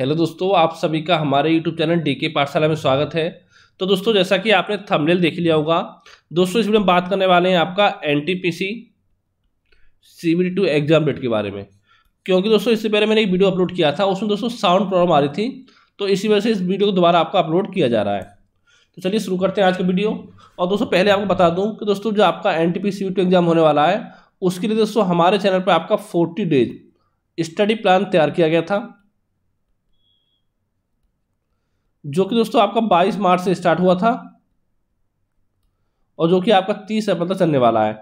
hello दोस्तों आप सभी का हमारे यूट्यूब चैनल डी के पाठशाला में स्वागत है तो दोस्तों जैसा कि आपने थंबनेल देख लिया होगा दोस्तों इसमें हम बात करने वाले हैं आपका N T P C C B two exam date के बारे में क्योंकि दोस्तों इससे पहले मैंने एक वीडियो अपलोड किया था उसमें दोस्तों साउंड प्रॉब्लम आ रही थी तो इसी वजह से इस वीडियो को दोबारा आपका अपलोड किया जा रहा है तो चलिए शुरू करते हैं आज का वीडियो और दोस्तों पहले आपको बता दूँ कि दोस्तों जो आपका N T P C B two exam होने वाला है उसके लिए दोस्तों हमारे चैनल पर आपका फोर्टी डेज स्टडी प्लान तैयार किया गया था जो कि दोस्तों आपका 22 मार्च से स्टार्ट हुआ था और जो कि आपका 30 अप्रैल तक चलने वाला है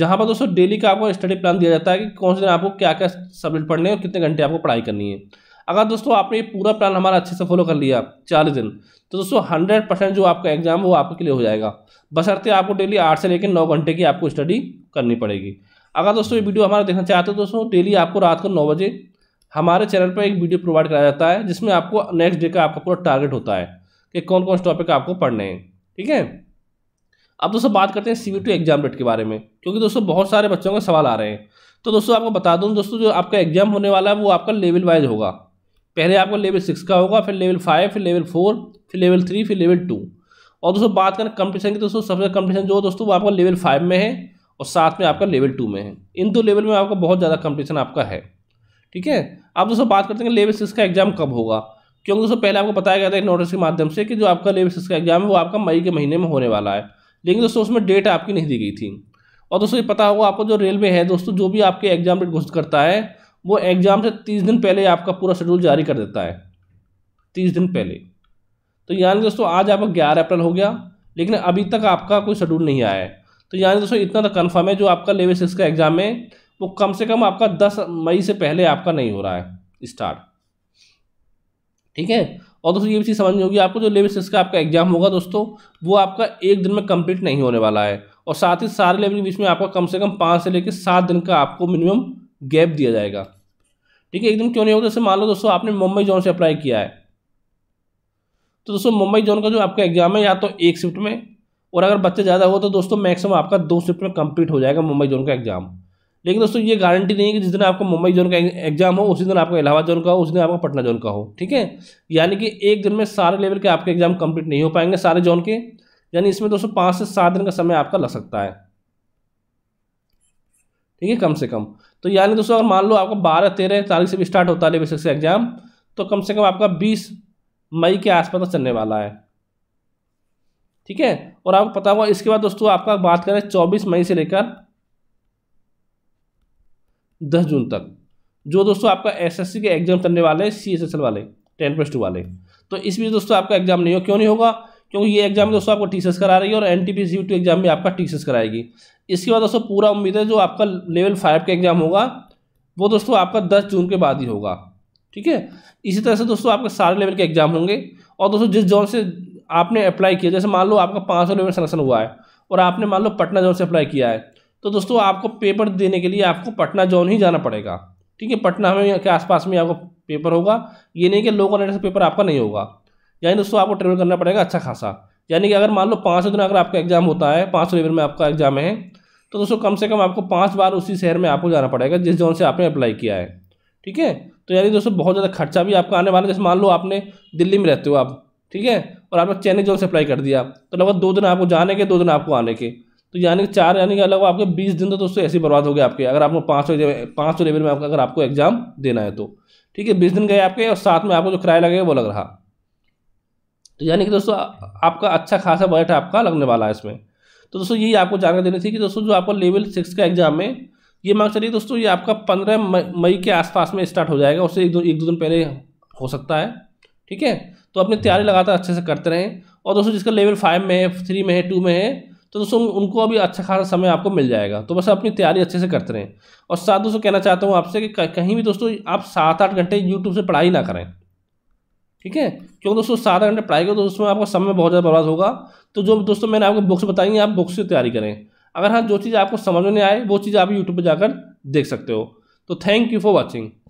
जहाँ पर दोस्तों डेली का आपको स्टडी प्लान दिया जाता है कि कौन से दिन आपको क्या क्या सब्जेक्ट पढ़ने हैं और कितने घंटे आपको पढ़ाई करनी है अगर दोस्तों आपने ये पूरा प्लान हमारा अच्छे से फॉलो कर लिया चालीस दिन तो दोस्तों हंड्रेड परसेंट जो आपका एग्जाम वो आपके क्लियर हो जाएगा बसरते आपको डेली आठ से लेकर नौ घंटे की आपको स्टडी करनी पड़ेगी अगर दोस्तों ये वीडियो हमारा देखना चाहते हो दोस्तों डेली आपको रात को नौ बजे हमारे चैनल पर एक वीडियो प्रोवाइड कराया जाता है जिसमें आपको नेक्स्ट डे का आपका पूरा टारगेट होता है कि कौन कौन से टॉपिक आपको पढ़ने हैं ठीक है अब दोस्तों बात करते हैं सी बी एग्जाम डेट के बारे में क्योंकि दोस्तों बहुत सारे बच्चों के सवाल आ रहे हैं तो दोस्तों आपको बता दूँ दोस्तों जो आपका एग्जाम होने वाला है वो आपका लेवल वाइज होगा पहले आपको लेवल सिक्स का होगा फिर लेवल फाइव फिर लेवल फोर फिर लेवल थ्री फिर लेवल टू और दोस्तों बात करें कंपटीशन की दोस्तों सबसे कंपटीशन जो दोस्तों वो आपका लेवल फाइव में है और साथ में आपका लेवल टू में है इन दो लेवल में आपका बहुत ज़्यादा कंपटीशन आपका है ठीक है आप दोस्तों बात करते हैं लेवल सिक्स का एग्जाम कब होगा क्योंकि दोस्तों पहले आपको बताया गया था एक नोटिस के माध्यम से कि जो आपका लेवल सिक्स का एग्जाम है वो आपका मई के महीने में होने वाला है लेकिन दोस्तों उसमें डेट आपकी नहीं दी गई थी और दोस्तों ये पता होगा आपको जो रेलवे है दोस्तों जो भी आपके एग्जाम डेट घोषित करता है वो एग्जाम से तीस दिन पहले आपका पूरा शेड्यूल जारी कर देता है तीस दिन पहले तो यानी दोस्तों आज आपका ग्यारह अप्रैल हो गया लेकिन अभी तक आपका कोई शेड्यूल नहीं आया है तो यानी दोस्तों इतना तो कन्फर्म है जो आपका लेवल सिक्स का एग्जाम है तो कम से कम आपका दस मई से पहले आपका नहीं हो रहा है स्टार्ट ठीक है और दोस्तों ये भी चीज़ समझनी होगी आपको जो लेवल सिक्स का आपका एग्जाम होगा दोस्तों वो आपका एक दिन में कंप्लीट नहीं होने वाला है और साथ ही सारे लेवल के बीच में आपका कम से कम पाँच से लेकर सात दिन का आपको मिनिमम गैप दिया जाएगा ठीक है एकदम क्यों नहीं होगा जैसे मान लो दोस्तों आपने मुंबई जोन से अप्लाई किया है तो दोस्तों मुंबई जोन का जो आपका एग्जाम है या तो एक शिफ्ट में और अगर बच्चे ज़्यादा हो तो दोस्तों मैक्सिमम आपका दो शिफ्ट में कंप्लीट हो जाएगा मुंबई जोन का एग्जाम लेकिन दोस्तों ये गारंटी नहीं है कि जिस दिन आपका मुंबई जोन का एग्जाम हो उसी दिन आपका इलाहाबाद जोन का हो उसी दिन आपका पटना जोन का हो ठीक है यानी कि एक दिन में सारे लेवल के आपके एग्जाम कंप्लीट नहीं हो पाएंगे सारे जोन के यानी इसमें दोस्तों पाँच से सात दिन का समय आपका लग सकता है ठीक है कम से कम तो यानी दोस्तों अगर मान लो आपका बारह तेरह तारीख से भी स्टार्ट होता है लेवल से एग्जाम तो कम से कम आपका बीस मई के आसपास चलने वाला है ठीक है और आपको पता होगा इसके बाद दोस्तों आपका बात करें चौबीस मई से लेकर दस जून तक जो दोस्तों आपका एसएससी के एग्जाम करने वाले सी एस एस एल वाले टेन प्लस टू वाले तो इस बीच दोस्तों आपका एग्जाम नहीं हो क्यों नहीं होगा क्योंकि ये एग्जाम दोस्तों आपको टी करा रही है और N T P C two exam भी आपका टी कराएगी इसके बाद दोस्तों पूरा उम्मीद है जो आपका लेवल फाइव का एग्जाम होगा वो दोस्तों आपका दस जून के बाद ही होगा ठीक है इसी तरह से दोस्तों आपके सारे लेवल के एग्जाम होंगे और दोस्तों जिस जोन से आपने अप्लाई किया जैसे मान लो आपका पाँच सौ लेवल सलेक्शन हुआ है और आपने मान लो पटना जोन से अप्लाई किया है तो दोस्तों आपको पेपर देने के लिए आपको पटना जोन ही जाना पड़ेगा ठीक है पटना में के आसपास में आपको पेपर होगा ये नहीं कि लोकल एड्रेस से पेपर आपका नहीं होगा यानी दोस्तों आपको ट्रेवल करना पड़ेगा अच्छा खासा यानी कि अगर मान लो पाँच दिन अगर आपका एग्ज़ाम होता है पाँच लेवल में आपका एग्ज़ाम है तो दोस्तों कम से कम आपको पाँच बार उसी शहर में आपको जाना पड़ेगा जिस जोन से आपने अप्लाई किया है ठीक है तो यानी दोस्तों बहुत ज़्यादा खर्चा भी आपका आने वाला है जैसे मान लो आपने दिल्ली में रहते हो आप ठीक है और आपने चेन्नई जोन से अप्लाई कर दिया तो लगभग दो दिन आपको जाने के दो दिन आपको आने के तो यानी कि चार यानी कि अलग आपके बीस दिन तो दोस्तों ऐसे ही बर्बाद हो गया आपके अगर आपको पाँच सौ पाँच सौ लेवल में आपका अगर आपको एग्जाम देना है तो ठीक है बीस दिन गए आपके और साथ में आपको जो किराया लगेगा वो लग रहा तो यानी कि दोस्तों आपका अच्छा खासा बजट आपका लगने वाला है इसमें तो दोस्तों यही आपको जानकारी देनी थी कि दोस्तों जो आपका लेवल सिक्स का एग्जाम है ये मांग चलिए दोस्तों ये आपका पंद्रह मई के आसपास में स्टार्ट हो जाएगा उससे एक दो एक दो दिन पहले हो सकता है ठीक है तो अपनी तैयारी लगातार अच्छे से करते रहें और दोस्तों जिसका लेवल फाइव में है थ्री में है टू में है तो दोस्तों उनको अभी अच्छा खासा समय आपको मिल जाएगा तो बस अपनी तैयारी अच्छे से करते रहें और साथ दोस्तों कहना चाहता हूँ आपसे कि कहीं भी दोस्तों आप सात आठ घंटे यूट्यूब से पढ़ाई ना करें ठीक है क्योंकि दोस्तों सात आठ घंटे पढ़ाई करो तो उसमें आपका समय बहुत ज़्यादा बर्बाद होगा तो जो दोस्तों मैंने आपको बुक्स बताई हैं आप बुक्स से तैयारी करें अगर हाँ जो चीज़ आपको समझ में आए वो चीज़ आप यूट्यूब पर जाकर देख सकते हो तो थैंक यू फॉर वॉचिंग